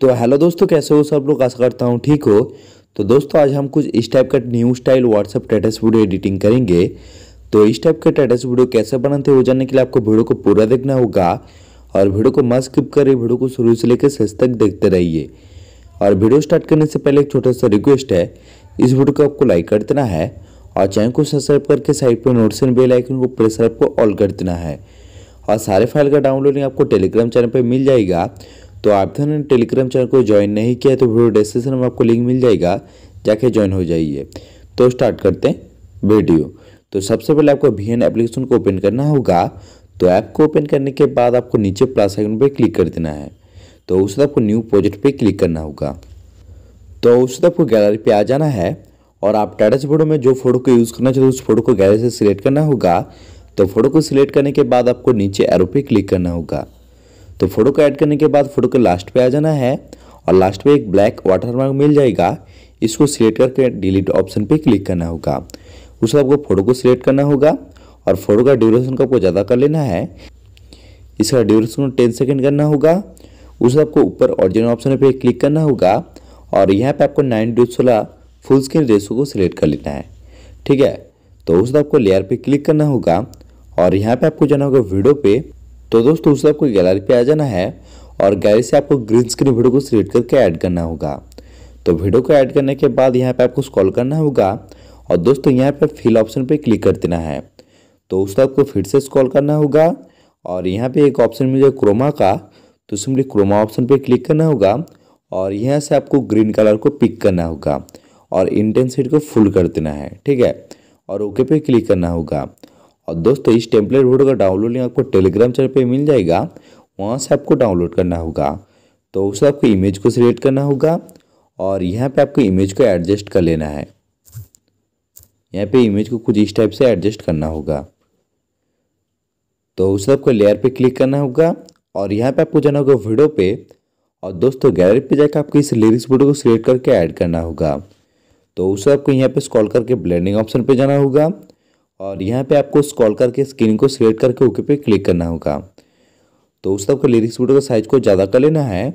तो हेलो दोस्तों कैसे हो सब लोग आशा करता हूँ ठीक हो तो दोस्तों आज हम कुछ इस टाइप का new style WhatsApp status video editing करेंगे तो इस टाइप का स्टेटस वीडियो कैसे बनाते हैं वो जानने के लिए आपको वीडियो को पूरा देखना होगा और वीडियो को मत स्किप करिए वीडियो को शुरू से लेकर शेष तक देखते रहिए और वीडियो स्टार्ट करने से पहले एक छोटा सा रिक्वेस्ट है इस वीडियो को आपको लाइक कर देना है और चैनल को सब्सक्राइब करके साइड पर नोटिसन बेल आइकन को प्रेस आपको ऑल कर देना है और सारे फाइल का डाउनलोडिंग आपको टेलीग्राम चैनल पर मिल जाएगा तो आपने तो टेलीग्राम चैनल को ज्वाइन नहीं किया तो वीडियो डिस्क्रिप्शन में आपको लिंक मिल जाएगा जाके ज्वाइन हो जाइए तो स्टार्ट करते हैं वीडियो तो सबसे पहले आपको वी एन एप्लीकेशन को ओपन करना होगा तो ऐप को ओपन करने के बाद आपको नीचे प्लस आइकन पर क्लिक कर देना है तो उसके बाद आपको न्यू प्रोजेक्ट पर क्लिक करना होगा तो उसके बाद आपको गैलरी पर आ जाना है और आप टाटा से फोटो में जो फोटो को यूज़ करना चाहते हो उस फोटो को गैलरी से सिलेक्ट करना होगा तो फोटो को सिलेक्ट करने के बाद आपको नीचे एरो पे क्लिक करना होगा तो फोटो को ऐड करने के बाद फोटो के लास्ट पे आ जाना है और लास्ट पे एक ब्लैक वाटरमार्क मिल जाएगा इसको सिलेक्ट करके डिलीट ऑप्शन पे क्लिक करना होगा उसके आपको फोटो को सिलेक्ट करना होगा और फोटो का ड्यूरेशन को आपको ज़्यादा कर लेना है इसका ड्यूरेशन टेन सेकेंड करना होगा उसे आपको ऊपर ऑरिजिनल ऑप्शन पर क्लिक करना होगा और यहाँ पर आपको नाइन टू सोलह फुल स्क्रीन रेसो को सिलेक्ट कर लेना है ठीक है तो उस आपको लेयर पे क्लिक करना होगा और यहाँ पे आपको जाना होगा वीडियो पे तो दोस्तों उसे आपको गैलरी पे आ जाना है और गैलरी से आपको ग्रीन स्क्रीन वीडियो को सिलेक्ट करके ऐड करना होगा तो वीडियो को ऐड करने के बाद यहाँ पे आपको स्कॉल करना होगा और दोस्तों यहाँ पे फिल ऑप्शन पे क्लिक कर देना है तो उसको आपको फिर से स्कॉल करना होगा और यहाँ पे एक ऑप्शन मिल जाए क्रोमा का तो सिंपली क्रोमा ऑप्शन पे क्लिक करना होगा और यहाँ से आपको ग्रीन कलर को पिक करना होगा और इंटेंसिटी को फुल कर देना है ठीक है और ओके पे क्लिक करना होगा और दोस्तों इस टेम्पलेट बोर्ड का डाउनलोड लिंक आपको टेलीग्राम चैनल पे मिल जाएगा वहाँ से आपको डाउनलोड करना होगा तो उसे आपको इमेज को सिलेक्ट करना होगा और यहाँ पे आपको इमेज को एडजस्ट कर लेना है यहाँ पे इमेज को कुछ इस टाइप से एडजस्ट करना होगा तो उस आपको लेयर पे क्लिक करना होगा और यहाँ पे आपको जाना होगा वीडियो पे और दोस्तों गैलरी पे जाकर आपको इस लिरिक्स वीडियो को सिलेक्ट करके ऐड करना होगा तो उसे आपको यहाँ पे स्कॉल करके ब्लेंडिंग ऑप्शन पर जाना होगा और यहाँ पे आपको स्क्रॉल करके स्क्रीन को सिलेक्ट करके ओके पे क्लिक करना होगा तो उस तक लिरिक्स वीडियो का साइज को ज़्यादा कर लेना है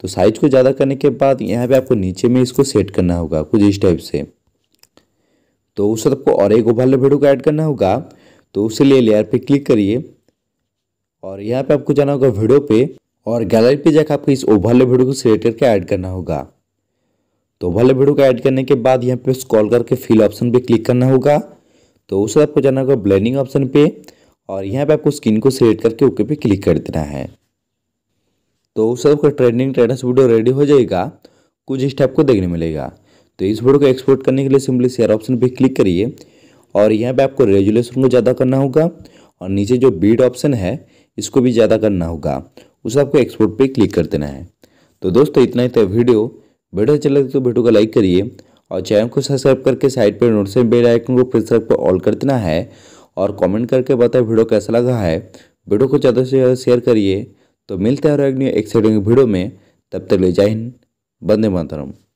तो साइज को ज़्यादा करने के बाद यहाँ पे आपको नीचे में इसको सेट करना होगा कुछ इस टाइप से तो उस को और एक ओवरले वीडियो को ऐड करना होगा तो उसके लिए लेयर पर क्लिक करिए और यहाँ पर आपको जाना होगा वीडियो पे और गैलरी पर जाकर आपको इस ओवरले वीडियो को सिलेक्ट करके ऐड करना होगा तो ओवरले वीडियो को ऐड करने के बाद यहाँ पे स्क्रॉल करके फिल ऑप्शन पर क्लिक करना होगा तो उस आपको जाना होगा ब्लेंडिंग ऑप्शन पे और यहाँ पे आपको स्किन को सिलेक्ट करके ओके पे क्लिक कर देना है तो उस आपका ट्रेंडिंग ट्रेडर्स वीडियो रेडी हो जाएगा कुछ इस टाइप को देखने मिलेगा तो इस वीडियो को एक्सपोर्ट करने के लिए सिंपली शेयर ऑप्शन पर क्लिक करिए और यहाँ पर आपको रेजुलेशन को ज़्यादा करना होगा और नीचे जो बीट ऑप्शन है इसको भी ज़्यादा करना होगा उसे आपको एक्सपोर्ट पर क्लिक कर देना है तो दोस्तों इतना ही था वीडियो वीडियो अच्छा लगे तो वीडियो को लाइक करिए और चैनल को सब्सक्राइब करके साइड पर नोट से बेल आइकन को प्रेस कर ऑल कर देना है और कमेंट करके बताएं वीडियो कैसा लगा है वीडियो को ज़्यादा से ज़्यादा शेयर करिए तो मिलते हैं और एक न्यू एक्साइटिंग वीडियो में तब तक ले जाए बंदे मातरम